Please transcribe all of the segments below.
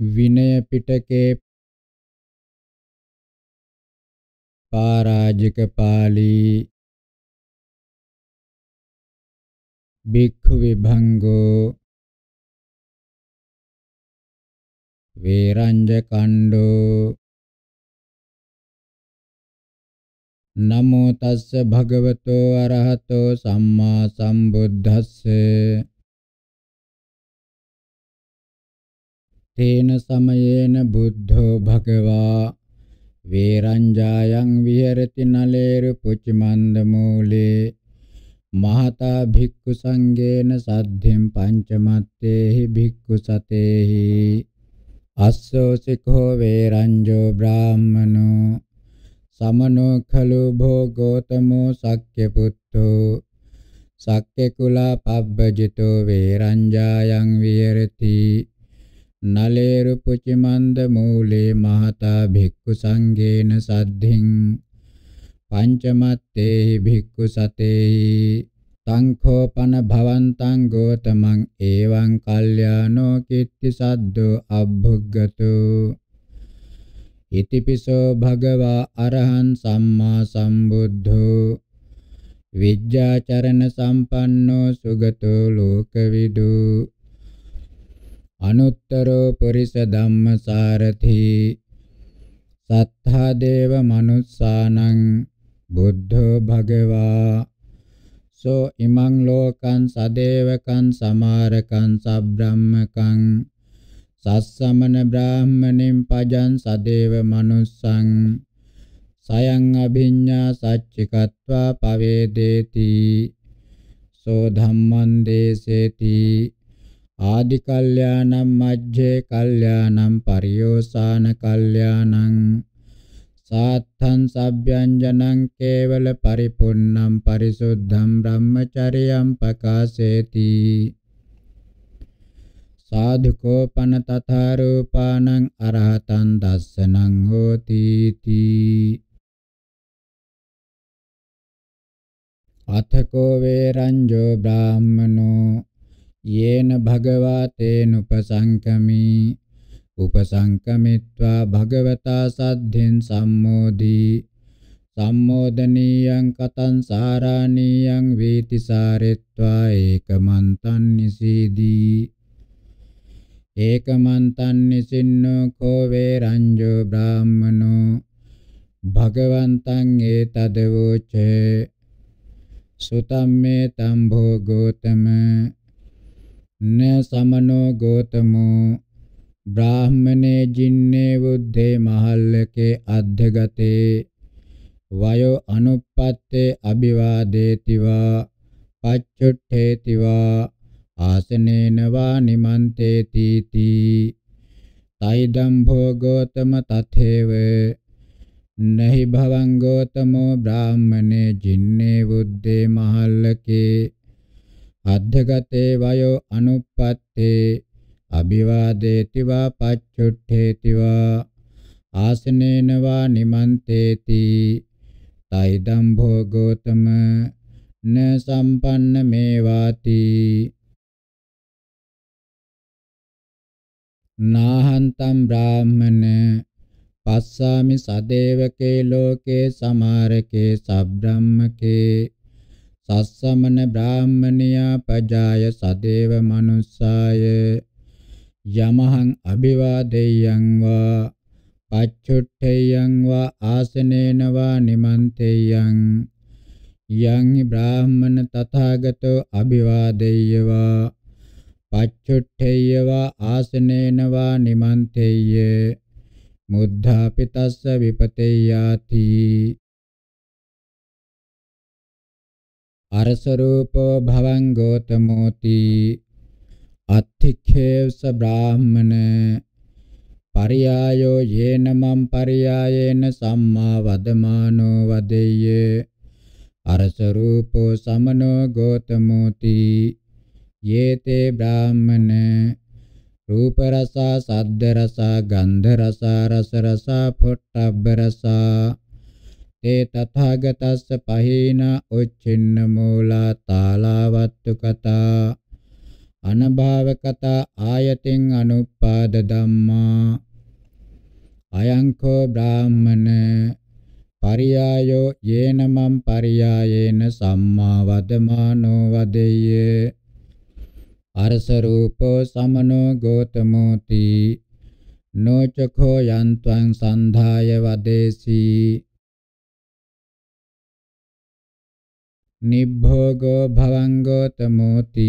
විනය පිටකේ පාරාජික පාළි භික්ඛු විභංගෝ වේරංජ කණ්ඩෝ නමෝ තස්ස භගවතෝ අරහතෝ සම්මා සම්බුද්දස්සේ තේන සමයේන බුද්ධෝ භගවා වේරංජායන් විහෙරති නලේරු පුච්චමන්ද මූලේ මහතා භික්ඛු සංඝේන සද්ධෙම් පංචමත්තේහි භික්ඛු සතේහි අස්සෝ සිකෝ වේරංජෝ බ්‍රාහ්මනෝ සමනෝ khelu භෝගෝතමෝ සක්්‍ය පුත්තෝ සක්්‍ය කුලා පබ්බජිතෝ වේරංජායන් විහෙරති නලේරු පුචිමන්ද මූලේ මහතා භික්ඛු සංඝේන සද්ධින් පංචමත්තේ භික්ඛු සතේ තංඛෝපන භවන්තං ගෝතමං එවං කල්යාණෝ කිත්ති සද්දෝ අබ්බුග්ගතු ඉතිපිසෝ භගවා අරහං සම්මා සම්බුද්ධෝ විජ්ජාචරණ සම්පන්නෝ සුගතෝ ලෝකවිදූ අනුත්තරෝ පුරිස ධම්මසාරති සත්තා දේව මනුස්සානං බුද්ධෝ භගවා සෝ ඉමං ලෝකං සදේවකං සමාරකං සබ්‍රාහ්මකං සස්සමන බ්‍රාහ්මණින් පජං සදේව මනුස්සං සයං අභිඤ්ඤා සච්චිකत्वा පවේදේති සෝ ධම්මං දේසේති ආදි කල්යාණං මජ්ජේ කල්යාණං පරියෝසాన කල්යාණං සාත්තං සබ්බ්‍යංජනං කේවල පරිපුන්නම් පරිසුද්ධම් බ්‍රහ්මචරියම් පකාසේති සාධුකෝ පන තථා රූපානං අරහතං දස්සනං හෝති තී අතකෝ වේරංජෝ බ්‍රාහ්මනෝ යේන භගවා තේනුපසංකමී උපසංකමිත්වා භගවතා සද්ධින් සම්මෝදී සම්මෝදනීයං කතං සාරාණීයං වේති සාරෙත්වා ඒකමන්තං නිසීදී ඒකමන්තං නිසින්නෝ කෝ වේරංජෝ බ්‍රාහමනෝ භගවන්තං ඒතදවෝච සුතම්මේ තම්භෝ ගෝතම න සමනෝ ගෝතමෝ බ්‍රාහමනේ ජින්නේ බුද්ධේ මහල්ලකේ අධ්‍යගතේ වයෝ අනුප්පත්තේ අභිවාදේතිවා පච්චුට්ඨේතිවා ආසනේනවා නිමන්තේති තී තයිදම් භෝගෝතම තථේව නහි භවං ගෝතමෝ බ්‍රාහමනේ ජින්නේ බුද්ධේ මහල්ලකේ අද්ධගතේ වයෝ අනුප්පත්තේ අභිවාදේති වා පච්චුට්ඨේති වා ආසනේන වා නිමන්තේති තයිදම් භෝගෝතම න සම්පන්න මේවාති නාහන්තම් බ්‍රාහමන පස්සාමි සදේවකේ ලෝකේ සමාරකේ සබ්‍රාහ්මකේ සස්සමන බ්‍රාහ්මණයා පජාය සදේව මනුස්සාය යමහං අභිවාදේයං වා පච්චුට්ඨේයං වා ආසනේන වා නිමන්තේයං යං බ්‍රාහ්මන තථාගතෝ අභිවාදේය වා පච්චුට්ඨේය වා ආසනේන වා නිමන්තේය මුද්ධාපි තස්ස විපතේයාති අරසරූපෝ භවං ගෝතමෝති අත්ථිඛේවස බ්‍රාහ්මන පරියායෝ යේන මම් පරියායේන සම්මා වදමානෝ වදෙය්‍ය අරසරූපෝ සමනෝ ගෝතමෝති යේතේ බ්‍රාහ්මන රූප රසා සද්ද රසා ගන්ධ රසා රස රසා පොට්ටබ්බ රසා තේ තථාගතස්ස පහේන උච්චින්න මූලා තාලවත්තු කතා අනභාව කතා ආයතින් අනුපාද ධම්මා අයංකෝ බ්‍රාහ්මන පරියායෝ යේන මම් පරියායේන සම්මා වදමානෝ වදෙය්‍ය අරස රූපෝ සමනෝ ගෝතමෝති නොචඛෝ යන්ත්වං සන්ධාය වදේසී නිබ්භෝගෝ භවංගෝ තමෝති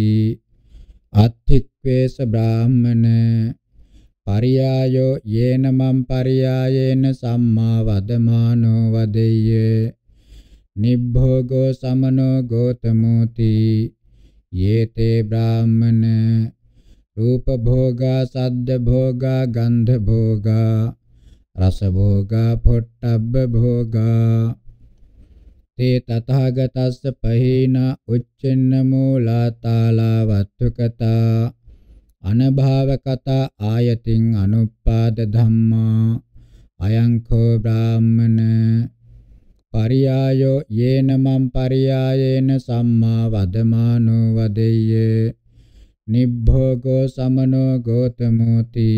අත්ථික්වේස බ්‍රාහ්මන පරියායෝ යේන මම් පරියායේන සම්මා වදමානෝ වදෙය්‍ය නිබ්භෝගෝ සමනෝ ගෝතමෝති යේතේ බ්‍රාහ්මන රූප භෝගා සද්ද භෝගා ගන්ධ භෝගා රස භෝගා පොට්ටබ්බ භෝගා තේ තථාගතස්ස පහේන උච්චෙන්න මූලා තාලවත්තුකතා අනභාවකතා ආයතින් අනුපාද ධම්මා අයං කෝ බ්‍රාහ්මන පරියායෝ යේන මම් පරියායේන සම්මා වදමානෝ වදෙය්‍ය නිබ්බෝගෝ සමනෝ ගෝතමෝති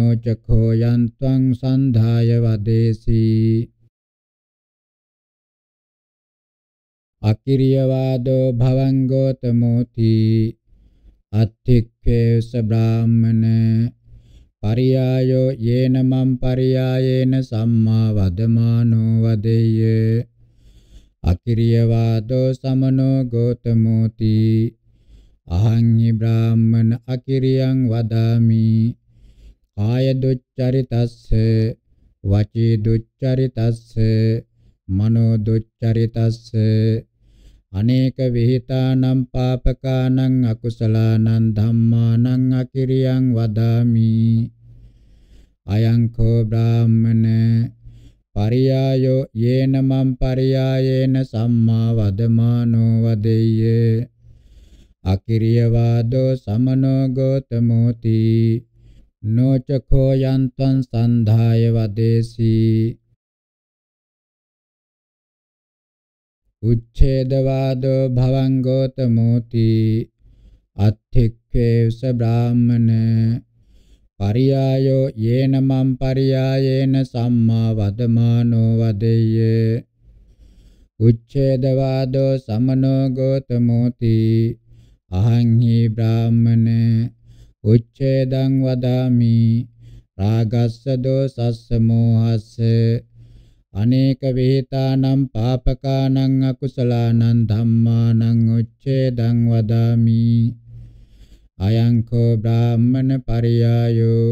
නොචඛෝ යන්ත්වං සන්ධාය වදේසී අකිරියවාදෝ භවංගෝතමෝති අත්තික්ඛේස බ්‍රාහ්මන පරියායෝ යේන මම් පරියායේන සම්මා වදමානෝ වදෙය්‍ය අකිරියවාදෝ සමනෝ ගෝතමෝති අහං හි බ්‍රාහ්මන අකිරියං වදාමි කාය දුච්චරිතස්ස වචී දුච්චරිතස්ස මනෝ දුච්චරිතස්ස අනේක විහිතානම් පාපකානම් අකුසලානම් ධම්මානම් අකිරියං වදාමි අයං කෝ බ්‍රාහ්මන පරියායෝ යේන මම් පරියායේන සම්මා වදමානෝ වදෙය්‍ය අකිරිය වාදෝ සමනෝ ගෝතමෝති නොචඛෝ යන්තං සන්ධාය වදේසී උච්ඡේදවාදෝ භවංගෝතමෝති අත්ථික්ඛේස බ්‍රාහමන පරියායෝ යේන මම් පරියායේන සම්මා වදමානෝ වදෙය්‍ය උච්ඡේදවාදෝ සමනෝ ගෝතමෝති අහං හි බ්‍රාහමන උච්ඡේදං වදාමි රාගස්ස දෝසස්ස මෝහස්ස අනේක වේතානම් පාපකානම් අකුසලානම් ධම්මානම් උච්ඡේදං වදාමි අයං කෝ බ්‍රාහ්මන පරියායෝ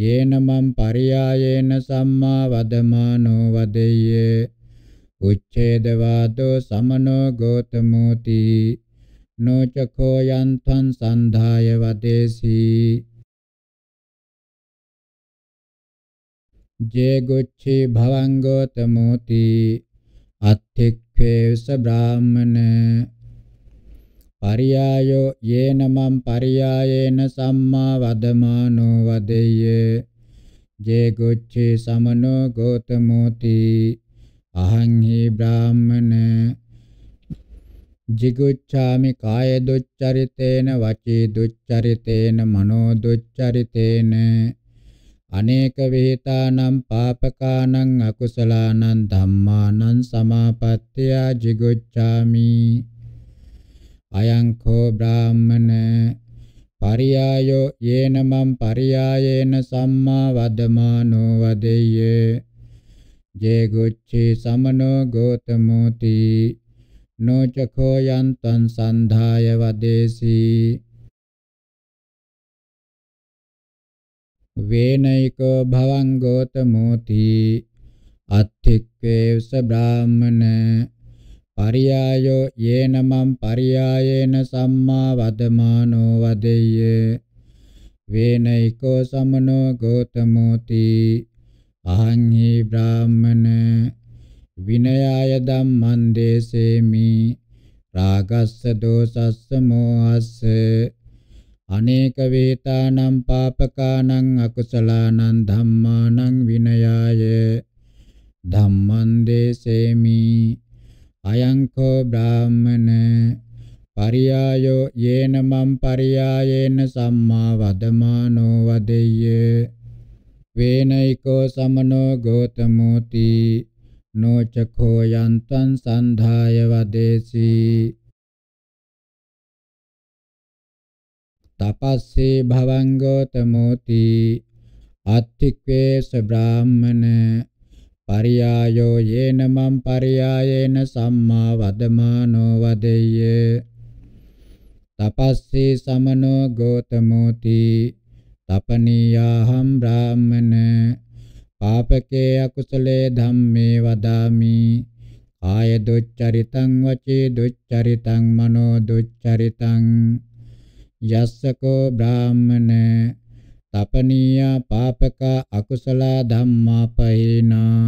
යේන මම් පරියායේන සම්මා වදමානෝ වදෙය්‍ය උච්ඡේදවාදෝ සමනෝ ගෝතමෝති නොචකෝ යන්තං සන්ධාය වදේසී जे गुच्छे भवङ्गोतमोति अत्थिक्वेस ब्राह्मण पर्यायो येन मम पर्यायेन सम्मा वदमानो वदेय जे गुच्छे समनो गोतमोति अहं हि ब्राह्मण जिगुच्छामि कायदुच्चरितेन वचि दुच्चरितेन मनोदुच्चरितेन අනේක විහිතානම් පාපකානම් අකුසලානම් ධම්මානම් සමාපත්ත්‍ය ජිගුච්ඡාමි අයං කෝ බ්‍රාහ්මන පරියායෝ යේන මම් පරියායේන සම්මා වදමානෝ වදෙය්‍ය ජේගුච්ඡේ සමනෝ ගෝතමෝති නොචකෝ යන්තං සන්ධාය වදේසී වේනයිකෝ භවං ගෝතමෝති අත්ථික්කේස බ්‍රාහ්මන පරියායෝ යේන මම් පරියායේන සම්මා වදමානෝ වදෙය්‍ය වේනයිකෝ සමනෝ ගෝතමෝති අහං හි බ්‍රාහ්මන විනයාය ධම්මං දේසේමි රාගස්ස දෝසස්ස මෝහස්ස අනේක වේතානම් පාපකානම් අකුසලානම් ධම්මානම් විනයාය ධම්මං දේසේමි අයං කෝ බ්‍රාහමන පරියායෝ යේන මම් පරියායේන සම්මා වදමානෝ වදෙය්‍ය වේනයිකෝ සමනෝ ගෝතමෝති නොචඛෝ යන්තං සන්ධාය වදේසී තපස්සේ භවංගෝතමෝති අත්තික්කේස බ්‍රාහ්මන පරියායෝ යේන මම් පරියායේන සම්මා වදමානෝ වදෙය්‍ය තපස්සේ සමනෝ ගෝතමෝති තපනීයාහම් බ්‍රාහ්මන පාපකේ අකුසලේ ධම්මේ වදාමි කාය දුච්චරිතං වචේ දුච්චරිතං මනෝ දුච්චරිතං යස්සකෝ බ්‍රාහ්මන තපනීය පාපක අකුසල ධම්මාපේනා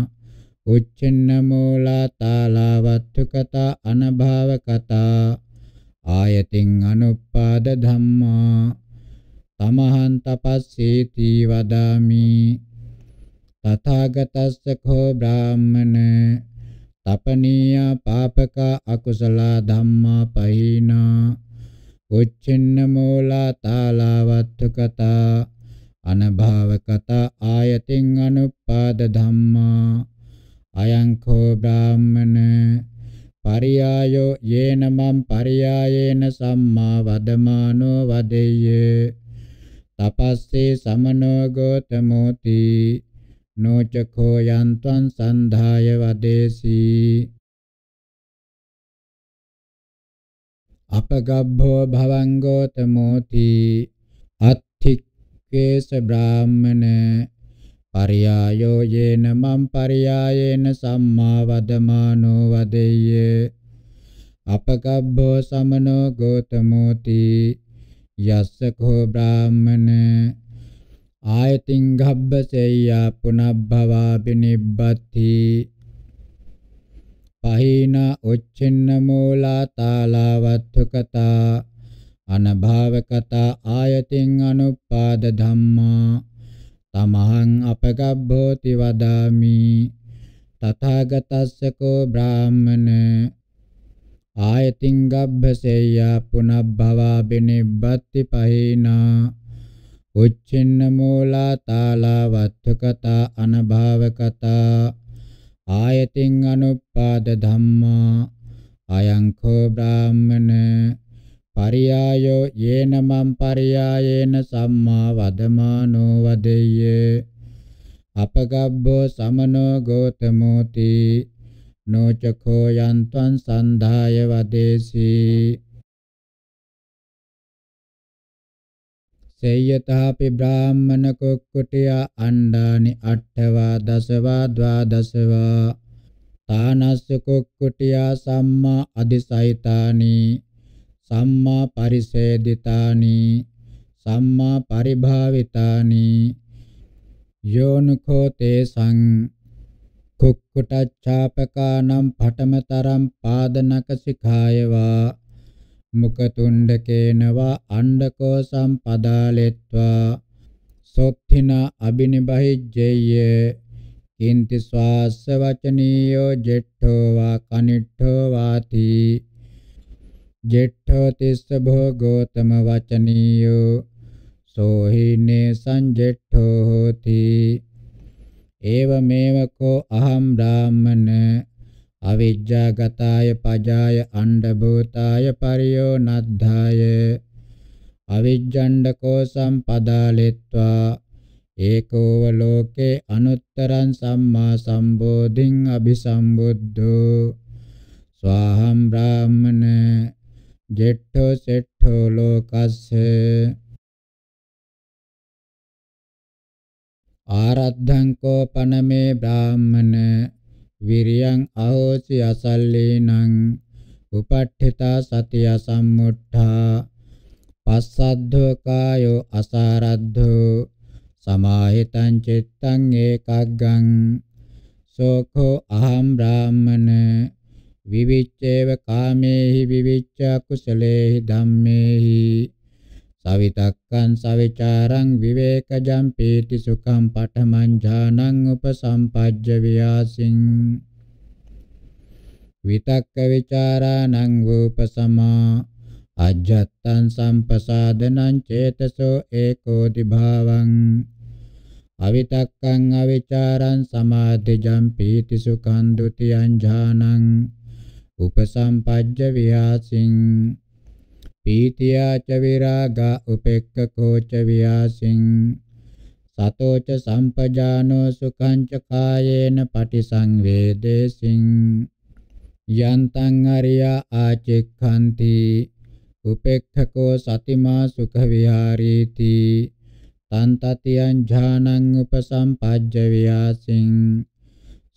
උච්චින්න මූලා තාලවත්තුකත අනභවකත ආයතින් අනුපාද ධම්මා තමහන් තපස්සේති වදාමි තථාගතස්ස කෝ බ්‍රාහ්මන තපනීය පාපක අකුසල ධම්මාපේනා උච්චින්න මූලා තාලවත්තුකතා අනභාවකතා ආයතින් අනුපාද ධම්මා අයං කෝ බ්‍රාහ්මන පරියායෝ යේන මම් පරියායේන සම්මා වදමානෝ වදෙය්‍ය තපස්සේ සමනෝ ගෝතමෝති නොචකෝ යන්තං සන්ධාය වදේසී අපගබ්බෝ භවංගෝතමෝති අත්ථික්කේස බ්‍රාහ්මන පරියායෝ යේන මම් පරියායේන සම්මා වදමානෝ වදෙය්‍ය අපගබ්බෝ සමනෝ ගෝතමෝති යස්ස කෝ බ්‍රාහ්මන ආයතින් ගබ්බසෙය්‍යා පුනබ්භවා බිනිබ්බති පහේන ඔච්චෙන්න මූලා තාලවත්තුකතා අනභාවකතා ආයතින් අනුපාද ධම්මා තමහං අපගබ්බෝති වදාමි තථාගතස්ස කෝ බ්‍රාහමන ආයතින් ගබ්බසෙය්‍යා පුනබ්භවා බිනිබ්බති පහේනා උච්චින්න මූලා තාලවත්තුකතා අනභාවකතා ආයතින් අනුප්පාද ධම්මා අයං කෝ බ්‍රාහ්මන පරියායෝ යේන මම් පරියායේන සම්මා වදමානෝ වදෙය්‍ය අපගබ්බෝ සමනෝ ගෝතමෝති නොචඛෝ යන්තං සන්ධාය වදේසී සේයතාපි බ්‍රාහ්මණ කුක්කුටියා අණ්ඩානි අට්ඨවා දසවා ද්වාදසවා තානස්ස කුක්කුටියා සම්මා අදිසයිතානි සම්මා පරිසේදිතානි සම්මා පරිභාවිතානි යෝනකෝ තේසං කුක්කුටච්ඡාපකානම් පඨමතරම් පාදනක සිඛායවා මුකතුණ්ඩකේනවා අණ්ඩකෝ සම්පදාලෙත්වා සොත්තින අබිනිබහිජ්ජේය කින්ති ස්වාස්ස වචනීයෝ ජෙට්ඨෝ වා කනිට්ඨෝ වාති ජෙට්ඨෝ තිස්ස භෝගෝතම වචනීයෝ සෝහිනේ සංජෙට්ඨෝ හෝති ඒවමේවකෝ අහම් රාමන අවිජ්ජාගතාය පජාය අණ්ඩභූතාය පරියෝනද්ධාය අවිජ්ජණ්ඩකෝ සම්පදාලෙත්වා ඒකෝව ලෝකේ අනුත්තරං සම්මා සම්බෝධින් අபிසම්බුද්ධෝ ස්වාහම් බ්‍රාහ්මන ජෙට්ඨෝ සෙට්ඨෝ ලෝකස්ස ආරද්ධං කෝපනමේ බ්‍රාහ්මන විරියං අහෝසි අසල්ලේනං උපට්ඨිතා සතිය සම්මුට්ඨා පස්සද්ධෝ කායෝ අසාරද්ධෝ සමාහිතං චිත්තං ඒකග්ගං සෝඛෝ අහං බ්‍රාහ්මන විවිච්ඡේව කාමේහි විවිච්ඡ කුසලේහි ධම්මේහි සවිතක්කං සවිචාරං විවේකජම් පීති සුඛං පඨමං ඥානං උපසම්පජ්ජ වියාසින් විතක්ක විචාරාණං උපසමා අජ්ජත්තං සම්පසාදනං චේතසෝ ඒකෝති භාවං අවිතක්කං අවිචාරං සමාධිජම් පීති සුඛං ဒ ුතියං ඥානං උපසම්පජ්ජ වියාසින් පීතියා ච විරාගා උපෙක්ඛකෝ ච වියාසින් සතෝ ච සම්පජානෝ සුඛං ච කායේන පටිසංවේදේසින් යන්තං අරියා ආචෙක්ඛන්ති උපෙක්ඛකෝ සතිමා සුඛ විහාරීති තන් තතියං ඥානං උපසම්පජ්ජ වියාසින්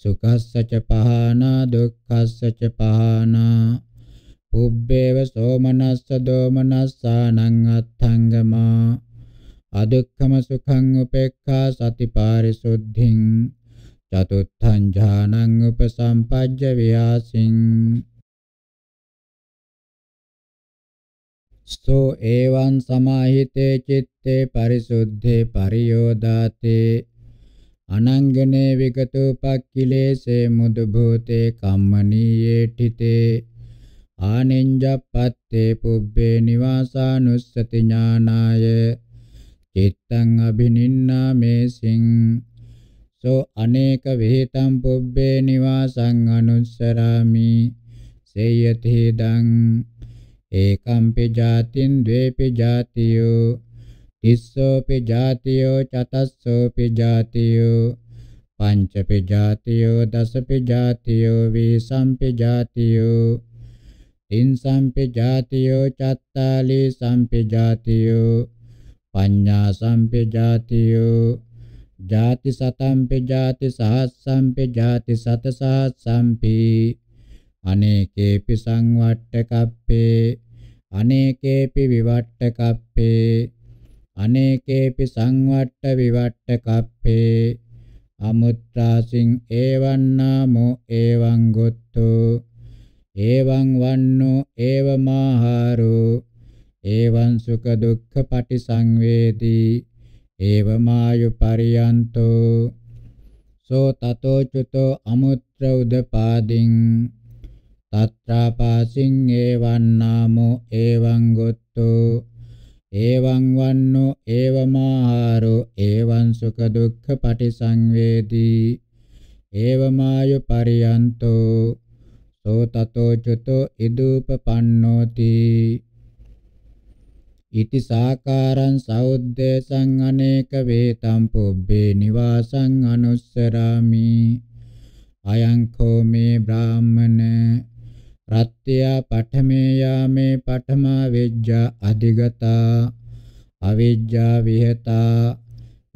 සුඛස්ස ච පහනා දුක්ඛස්ස ච පහනා උබ්බේව සෝමනස්ස දෝමනස්සානං අත්ථංගමා අදුක්ඛම සුඛං උපේක්ඛා සතිපාරිසුද්ධින් චතුත්ථං ඥානං උපසම්පජ්ජ වියාසින් සෝ ඒවං සමාහිතේ චිත්තේ පරිසුද්ධේ පරියෝදාතේ අනංගනේ විගතෝපක්ඛිලේසේ මුදු භූතේ කම්මනීයේ ඨිතේ ආනෙන්ජප්පත්තේ පුබ්බේ නිවාසානුස්සති ඥානාය චිත්තං අබිනින්නාමේසින් සෝ අනේක විහෙතම් පුබ්බේ නිවාසං අනුස්සරාමි සේයති දං ඒකම්පි ජාතින් ද්වේපි ජාතියෝ තිස්සෝපි ජාතියෝ චතස්සෝපි ජාතියෝ පංචපි ජාතියෝ දසපි ජාතියෝ වීසම්පි ජාතියෝ ඉන්සම්පි ජාතියෝ චත්තාලි සම්පි ජාතියෝ පඤ්ඤා සම්පි ජාතියෝ ජාති සතම්පි ජාති සහස්සම්පි ජාති සත සහස්සම්පි අනේකේපි සංවට්ඨ කප්පේ අනේකේපි විවට්ඨ කප්පේ අනේකේපි සංවට්ඨ විවට්ඨ කප්පේ අමුත්‍රාසින් ඒවන්නාමෝ ඒවං ගොත්තෝ එවං වන්නෝ එවමාහාරෝ එවං සුඛ දුක්ඛ පටිසංවේදී එවමායු පරියන්තෝ සෝ තතෝ චුතෝ අමුත්‍ර උදපාදින් තත්‍රාපාසින් එවං නාමෝ එවං ගොත්තෝ එවං වන්නෝ එවමාහාරෝ එවං සුඛ දුක්ඛ පටිසංවේදී එවමායු පරියන්තෝ සෝ තතෝ චුතෝ ඉදූපපන්නෝති ඉති සාකාරං සෞද්දේශං අනේක වේතම් පුබ්බේ නිවාසං අනුස්සරාමි අයං කෝ මේ බ්‍රාහමන රත්ත්‍යා පඨමේ යාමේ පඨමා වෙජ්ජා අධිගතා අවිජ්ජා විහෙතා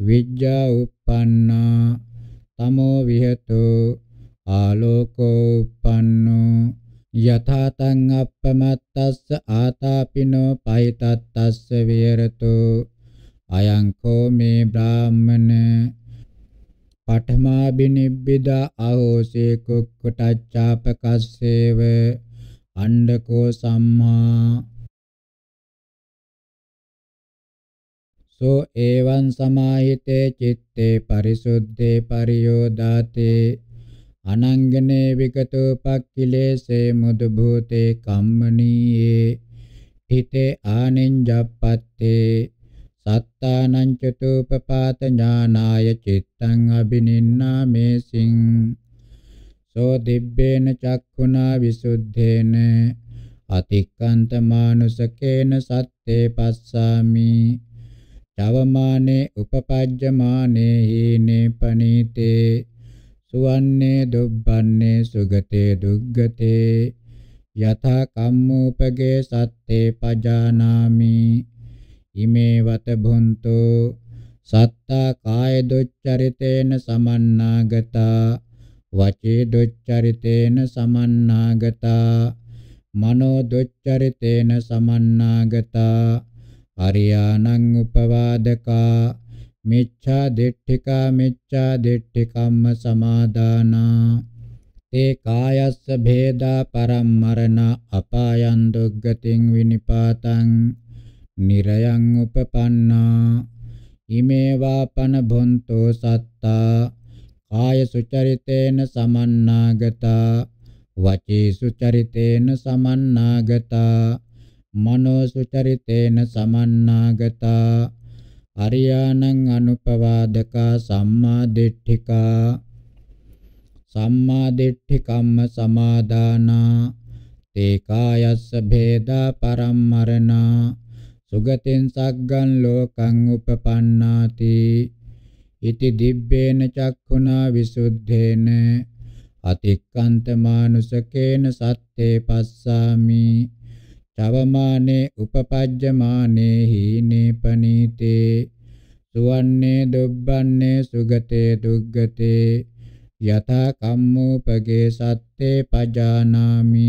විජ්ජා uppannā තමෝ විහෙතෝ ආලෝකෝ uppannෝ යථාතං අප්පමත්තස්ස ආතාපිනෝ පහිතත්තස්ස විහෙරතෝ අයං කෝ මේ බ්‍රාහ්මන පඨමා බිනිබ්බිදා අහෝසේ කුක්කටච්ඡාපකස්සේව අණ්ඩකෝ සම්මා සෝ එවං සමාහිතේ චිත්තේ පරිසුද්ධේ පරියෝදාතේ අනංගනේ විගතෝ පක්ඛිලේසේ මුදු භූතේ කම්මනීයේ හිතේ ආනෙන්ජප්පත්තේ සත්තානං චතුපපාත ඥානාය චිත්තං අබිනින්නාමේසින් සෝ දිබ්බේන චක්ඛුනා විසුද්ධේන අතික්කන්ත මානුසකේන සත්තේ පස්සාමි චවමානේ උපපජ්ජමානේ හීනේ පනීතේ සුවන්නේ දුබ්බන්නේ සුගතේ දුග්ගතේ යථා කම්මෝපගේ සත්තේ පජානාමි ඉමේ වත භුන්තු සත්තා කාය දුච්චරිතේන සමන්නාගතා වචේ දුච්චරිතේන සමන්නාගතා මනෝ දුච්චරිතේන සමන්නාගතා අරියානං උපවාදකා මිච්ඡා දිට්ඨිකා මිච්ඡා දිට්ඨිකම්ම සමාදානා තේ කායස්ස භේදා පරම්මරණ අපායන් දුග්ගතින් විනිපාතං නිරයං උපපන්නා ඉමේ වාපන බොන්තෝ සත්තා කාය සුචරිතේන සමන්නාගතා වචී සුචරිතේන සමන්නාගතා මනෝ සුචරිතේන සමන්නාගතා අරියාණං අනුපවාදකා සම්මා දිට්ඨිකා සම්මා දිට්ඨිකම්ම සමාදානා තේ කායස්ස භේදා පරම්මරණා සුගතින් සග්ගං ලෝකං උපපන්නාති ඉති දිබ්බේන චක්ඛුනා විසුද්ධේන අතික්කන්ත මානුසකේන සත්තේ පස්සාමි චවමානේ උපපජ්ජමානේ හීනේ පනීතේ සුවන්නේ දුබ්බන්නේ සුගතේ දුග්ගතේ යතා කම්මෝපගේ සත්තේ පජානාමි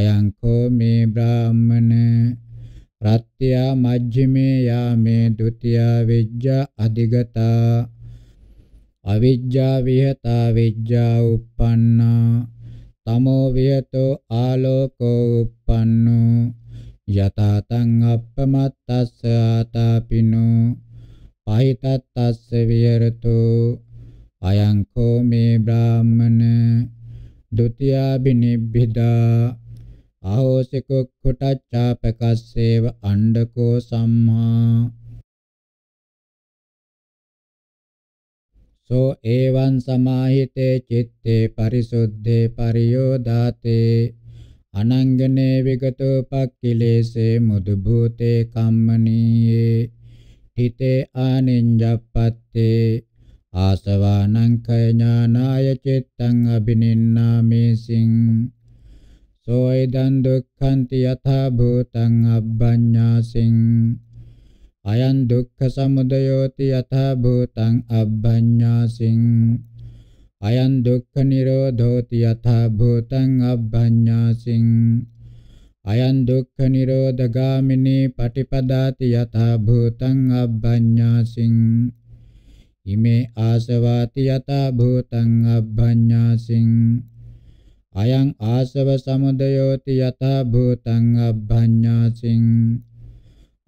අයං කෝ මේ බ්‍රාහමන රත්ත්‍යා මජ්ජිමේ යාමේ ဒ ුතියා විජ්ජා අධිගතා අවිජ්ජා විහතා විජ්ජා uppannā තමෝ වියතෝ ආලෝකෝ uppannෝ යතතං අප්පමත්තස්ස ආතාපිනෝ පහිතත්තස්ස විහෙරතෝ අයං කෝ මේ බ්‍රාහමන ဒ ුතියාබිනිබ්බිදා ආහෝසිකුක්කුටච්ඡාපකස්සේව අණ්ඩකෝ සම්මා සෝ ඒවං සමාහිතේ චිත්තේ පරිසුද්ධේ පරියෝදාතේ අනංගනේ විගතෝ පක්ඛිලේසේ මුදු භූතේ කම්මනීයේ හිතේ ආනින්ජප්පත්තේ ආසවානං කය ඥානාය චිත්තං අබිනින්නාමේසින් සෝයිදං දුක්ඛන්ති යථා භූතං අබ්බඤ්ඤාසින් අයං දුක්ඛ සමුදයෝති යථා භූතං අබ්බඤ්ඤාසින් අයං දුක්ඛ නිරෝධෝති යථා භූතං අබ්බඤ්ඤාසින් අයං දුක්ඛ නිරෝධගාමිනී පටිපදාති යථා භූතං අබ්බඤ්ඤාසින් ඉමේ ආසවාති යතා භූතං අබ්බඤ්ඤාසින් අයං ආසව සමුදයෝති යතා භූතං අබ්බඤ්ඤාසින්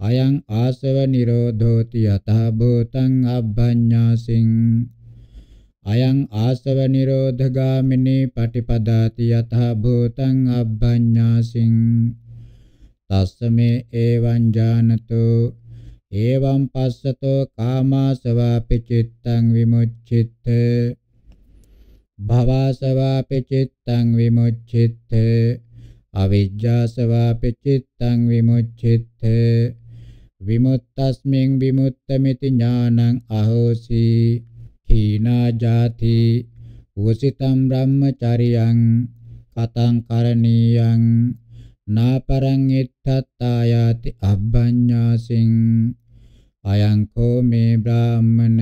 අයං ආසව නිරෝධෝති යතහ භූතං අබ්බඤ්ඤාසින් අයං ආසව නිරෝධගාමිනී පටිපදාති යතහ භූතං අබ්බඤ්ඤාසින් තස්සමේ එවං ජානතු එවං පස්සතෝ කාමාසවාපි චිත්තං විමුච්ඡිත භවසවාපි චිත්තං විමුච්ඡිත අවිජ්ජාසවාපි චිත්තං විමුච්ඡිත විමුක්තස්මින් විමුක්තමිති ඥානං අහෝසි ඛීනා ජාති උසිතම් බ්‍රහ්මචරියං කතං කරණීයං නාපරං ඉත්තත්තායාති අබ්බඤ්ඤාසින් අයං කෝ මේ බ්‍රාහ්මන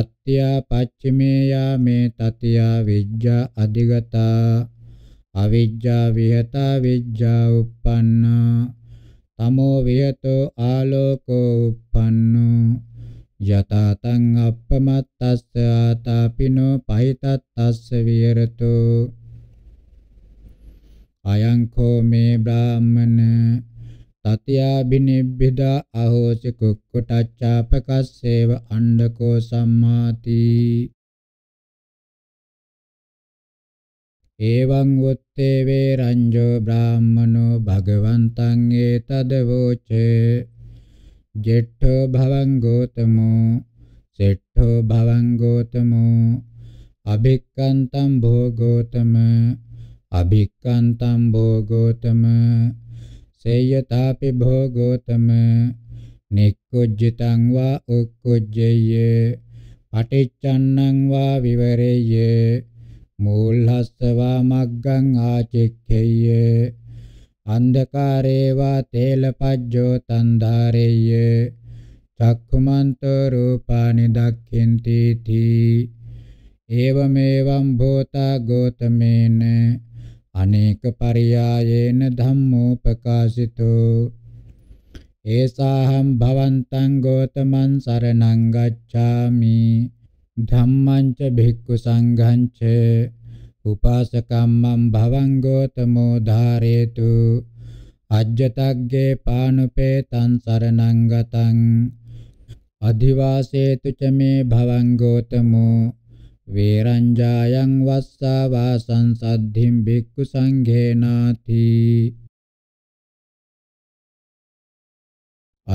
රත්ත්‍යා පච්චමේයා මේ තතියා විජ්ජා අධිගතා අවිජ්ජා විහතා විජ්ජා uppannā අමෝ වියතෝ ආලෝකෝ uppannෝ යතා තං අප්පමත්තස්ස ආතාපිනෝ පහිතත්තස්ස විහෙරතෝ අයං කෝ මේ බ්‍රාහමන තත්‍යාබිනිබ්බිදා අහෝසි කුක්කුටච්ඡාපකස්සේව අණ්ඩකෝ සම්මාති එවං උත්තේ වේරංජෝ බ්‍රාහමනෝ භගවන්තං ඒතදවෝචේ ජෙට්ඨෝ භවං ගෝතමෝ සෙට්ඨෝ භවං ගෝතමෝ අභික්කන්තං භෝගෝතම අභික්කන්තං භෝගෝතම සේයතාපි භෝගෝතම නික්කුජ්ජිතං වා උක්කුජ්ජේය පටිච්චන්නං වා විවරේය මූල්හස්සවා මග්ගං ආචික්ඛේය අන්ධකාරේවා තේලපජ්ජෝ තන්ධාරේය චක්ඛුමන්තෝ රූපානි දක්ඛින්ති තී එවමෙවම් භූතා ගෝතමේන අනේක පරියායේන ධම්මෝපකාශිතෝ ඒසාහම් භවන්තං ගෝතමන් සරණං ගච්ඡාමි ධම්මං ච භික්ඛු සංඝං ච උපාසකම්මං භවං ගෝතමෝ ධාරේතු අජ්ජතග්ගේ පානුපේතං සරණං ගතං අධිවාසේතු ච මේ භවං ගෝතමෝ වේරංජායන් වස්සා වාසං සද්ධිම් භික්ඛු සංඝේනාති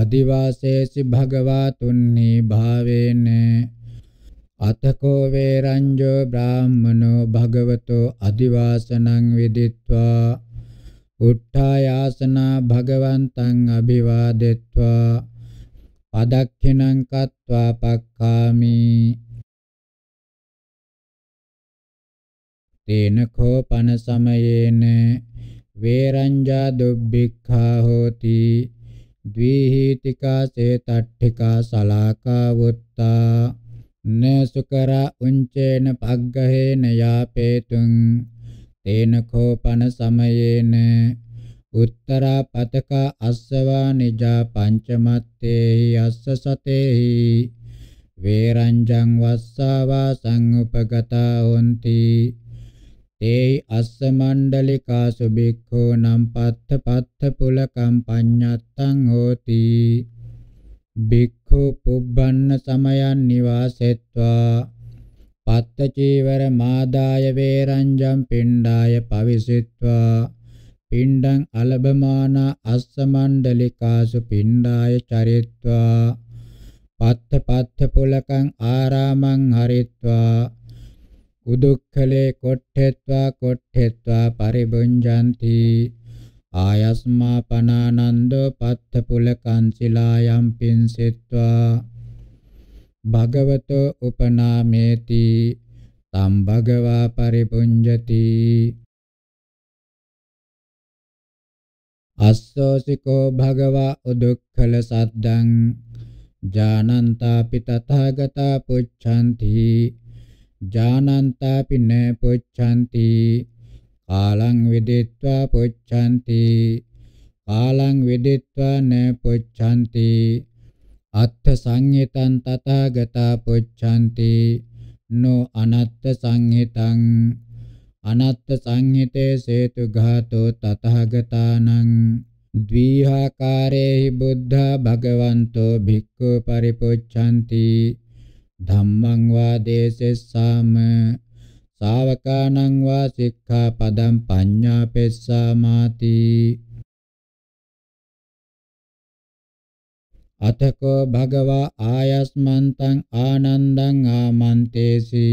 අධිවාසේසි භගවා තුන්නි භාවේන අතකෝ වේරංජෝ බ්‍රාහ්මනෝ භගවතෝ අදිවාසනං විදිත්වා උට්ඨායාසන භගවන්තං අභිවාදෙත්වා පදක්ඛිනං කତ୍වා පක්ඛාමි තේන කෝපන සමයේන වේරංජා දුබ්බික්ඛා හෝති ද්විහීතිකා සේතට්ඨිකා සලාකා වුත්තා न सुकरा उञ्चेन भग्गहेन यापेतुं तेन खोपन समयेन උත්තරා පතක අස්සවා නිජා පංචමත්තේහි අස්ස සතේහි වේරංජං වස්සාවා සංඋපගතා හොಂತಿ තේයි අස්ස මණ්ඩලිකා සුභික්ඛෝ නම් පත්ත පත්ත පුලකම් පඤ්ඤත්තං හෝති බික් ආපෝ පුබ්බන්න සමයන් නිවාසෙත්වා පත්ත චීවර මාදාය වේරංජම් පිණ්ඩාය පවිසෙත්වා පිණ්ඩං අලබමාන අස්ස මණ්ඩලිකාසු පිණ්ඩාය චරිත්වා පත්ත පත්ත පුලකං ආරාමං හරිත්වා උදුක්ඛලේ කොට්ඨෙත්වා කොට්ඨෙත්වා පරිබුඤ්ජಂತಿ ආයස්මා පනානන්දෝ පත්ත පුලකං සිලායම් පින්සෙත්වා භගවතෝ උපනාමේති තම් භගවා පරිපුඤ්ජති අස්සෝසිකෝ භගවා උදුක්ඛල සද්දං ජානන්තාපි තථාගතා පුච්ඡanti ජානන්තාපි න පුච්ඡanti කාලං විදිත්වා පුච්ඡanti කාලං විදිත්වා න පුච්ඡanti අත්ථ සංයතං තථාගතා පුච්ඡanti නො අනත්ථ සංහිතං අනත්ථ සංහිතේ සේතු ඝාතෝ තථාගතානං ද්විහාකාරේහි බුද්ධා භගවන්තෝ භික්ඛු පරිපුච්ඡanti ධම්මං වා දේසෙස්සාම ශාවකානං වා සික්ඛාපදං පඤ්ඤාපෙස්සාමාති අතකෝ භගවා ආයස්මන්තං ආනන්දං ආමන්තේසි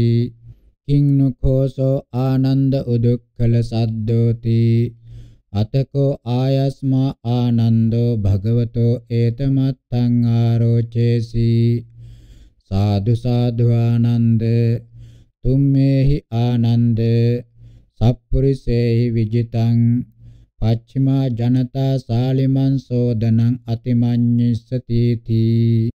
කිංනුඛෝසෝ ආනන්ද උදුක්ඛල සද්දෝති අතකෝ ආයස්මා ආනන්දෝ භගවතෝ ඒතමත්තං ආරෝචේසි සාදු සාදු ආනන්දේ තුම්මේහි ආනන්ද සප්පුරිසේහි විජිතං පච්චිමා ජනතා සාලිමන් සෝදනං අතිමඤ්ඤිස්සති තී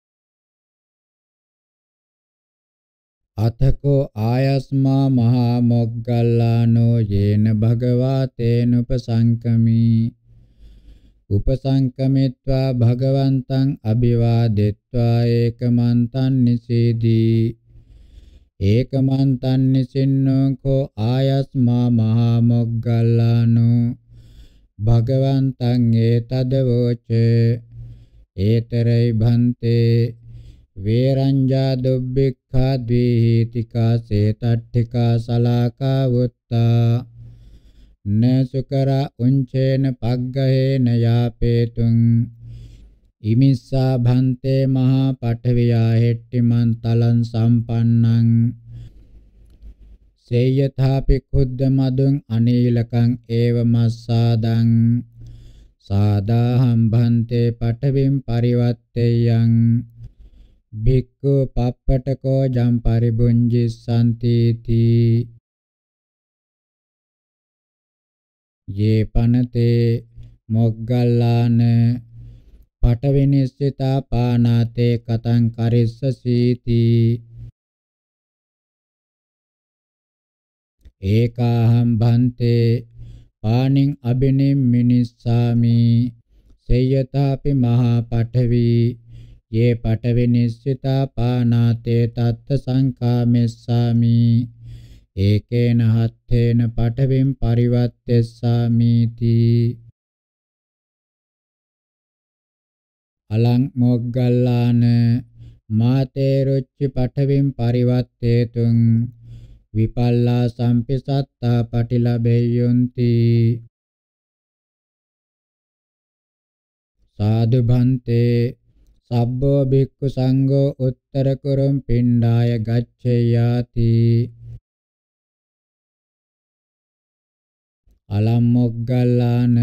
අතකෝ ආයස්මා මහා මොග්ගල්ලානෝ යේන භගවා තේන උපසංකමී උපසංකමිත්වා භගවන්තං අභිවාදෙත්වා ඒකමන්තං නිසීදී ඒකමන්තං නිසින්නෝ කෝ ආයස්මා මහා මොග්ගල්ලානෝ භගවන්තං ඒතදවෝච ඒතරයි භන්තේ වේරංජා දුබ්බික්ඛා ද්විහිතිකා සේතට්ඨිකා සලාකා වුත්තා නසුකර උංචේන පග්ගහේන යාපේතුං ඉමිස්සා භන්තේ මහා පඨවියා හෙට්ටිමන් තලං සම්පන්නං සේයථාපි කුද්ද මදුං අනීලකං ඒව මස්සාදං සාදාහම් භන්තේ පඨවිම් පරිවත්තේයං භික්ඛු පප්පටකෝ ජම් පරිබුංජිස්සන්ති තී යේ පනතේ මොග්ගල්ලාන පටවිනිස්සිතා පානාතේ කතං කරිස්සසීති ඒකාහම් භන්තේ පාණින් අබිනිම්මිනිස්සාමි සේයතාපි මහා පඨවි යේ පඨවිනිස්සිතා පානාතේ තත්ත සංකාමෙස්සාමි ඒකේන හත්තේන පඨවින් පරිවත්තෙස්සාමීති අලං මොග්ගල්ලාන මාතේ රුච්චි පඨවින් පරිවත්තේතුං විපල්ලා සම්පිසත්තා පටිලබෙය්‍යොන්ති සාදු බන්තේ සබ්බෝ භික්ඛු සංඝෝ උත්තර කුරුම් පිණ්ඩාය ගච්ඡයාති අලම්මොග්ගල්ලාන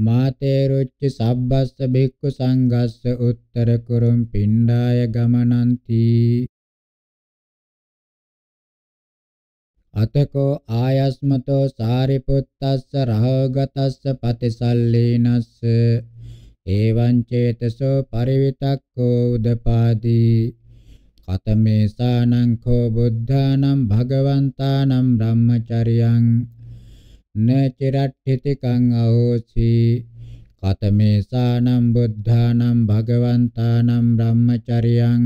මාතේ රුච්ච සබ්බස්ස බික්කු සංඝස්ස උත්තර කුරුම් පිණ්ඩාය ගමනಂತಿ අතකෝ ආයස්මතෝ සාරිපුත්තස්ස රහෝගතස්ස පතිසල්ලීනස්ස එවං චේතසෝ පරිවිතක්කෝ උදපාදී කතමේසානං කෝ බුද්ධානම් භගවන්තානම් බ්‍රහ්මචරියං न चिरट्ठितिकं अहोसि කතමේසානම් බුද්ධානම් භගවන්තානම් බ්‍රහ්මචරියං